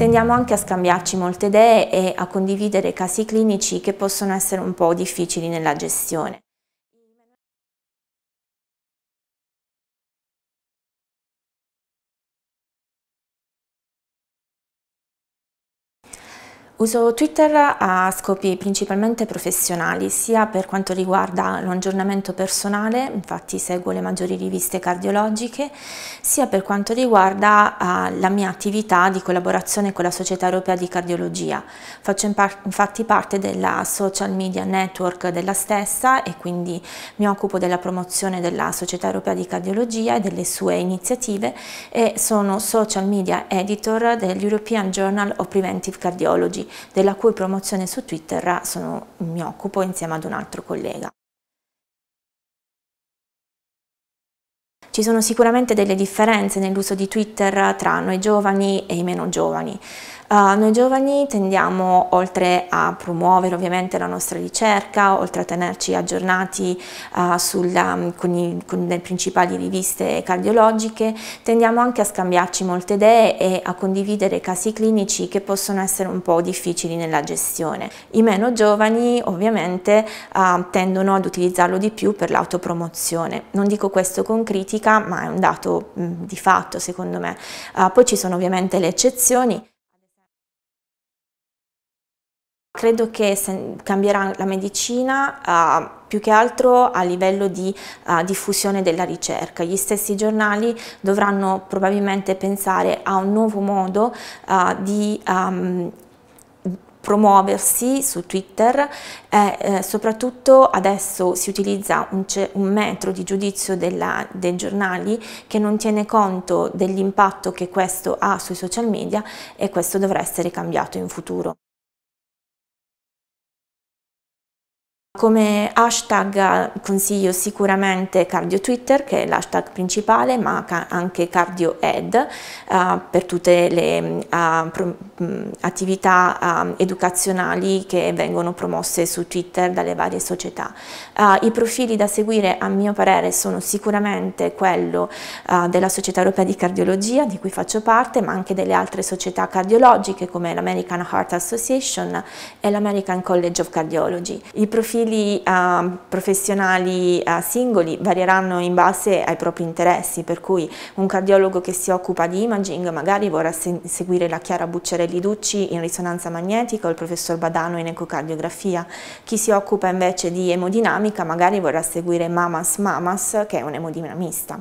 Tendiamo anche a scambiarci molte idee e a condividere casi clinici che possono essere un po' difficili nella gestione. Uso Twitter a scopi principalmente professionali, sia per quanto riguarda l'aggiornamento personale, infatti seguo le maggiori riviste cardiologiche, sia per quanto riguarda uh, la mia attività di collaborazione con la Società Europea di Cardiologia. Faccio in par infatti parte della social media network della stessa e quindi mi occupo della promozione della Società Europea di Cardiologia e delle sue iniziative e sono social media editor dell'European Journal of Preventive Cardiology della cui promozione su Twitter ah, sono, mi occupo insieme ad un altro collega. Ci sono sicuramente delle differenze nell'uso di Twitter tra noi giovani e i meno giovani. Uh, noi giovani tendiamo, oltre a promuovere ovviamente la nostra ricerca, oltre a tenerci aggiornati uh, sulla, mm, con, i, con, le principali riviste cardiologiche, tendiamo anche a scambiarci molte idee e a condividere casi clinici che possono essere un po' difficili nella gestione. I meno giovani ovviamente uh, tendono ad utilizzarlo di più per l'autopromozione. Non dico questo con critica, ma è un dato mh, mm, di fatto secondo me. poi ci sono ovviamente le eccezioni credo che cambierà la medicina uh, più che altro a livello di uh, diffusione della ricerca. Gli stessi giornali dovranno probabilmente pensare a un nuovo modo uh, di um, promuoversi su Twitter e eh, soprattutto adesso si utilizza un, un metro di giudizio della, dei giornali che non tiene conto dell'impatto che questo ha sui social media e questo dovrà essere cambiato in futuro. Come hashtag eh, consiglio sicuramente Cardio Twitter, che è l'hashtag principale, ma anche Cardio Ed uh, per tutte le uh, attività uh, educazionali che vengono promosse su Twitter dalle varie società. Eh, I profili da seguire, a mio parere, sono sicuramente quello della Società Europea di Cardiologia, di cui faccio parte, ma anche delle altre società cardiologiche come l'American Heart Association e l'American College of Cardiology. I profili profili uh, ehm, professionali uh, singoli varieranno in base ai propri interessi, per cui un cardiologo che si occupa di imaging magari vorrà se seguire la Chiara Bucciarelli Ducci in risonanza magnetica o il professor Badano in ecocardiografia. Chi si occupa invece di emodinamica magari vorrà seguire Mamas Mamas che è un emodinamista.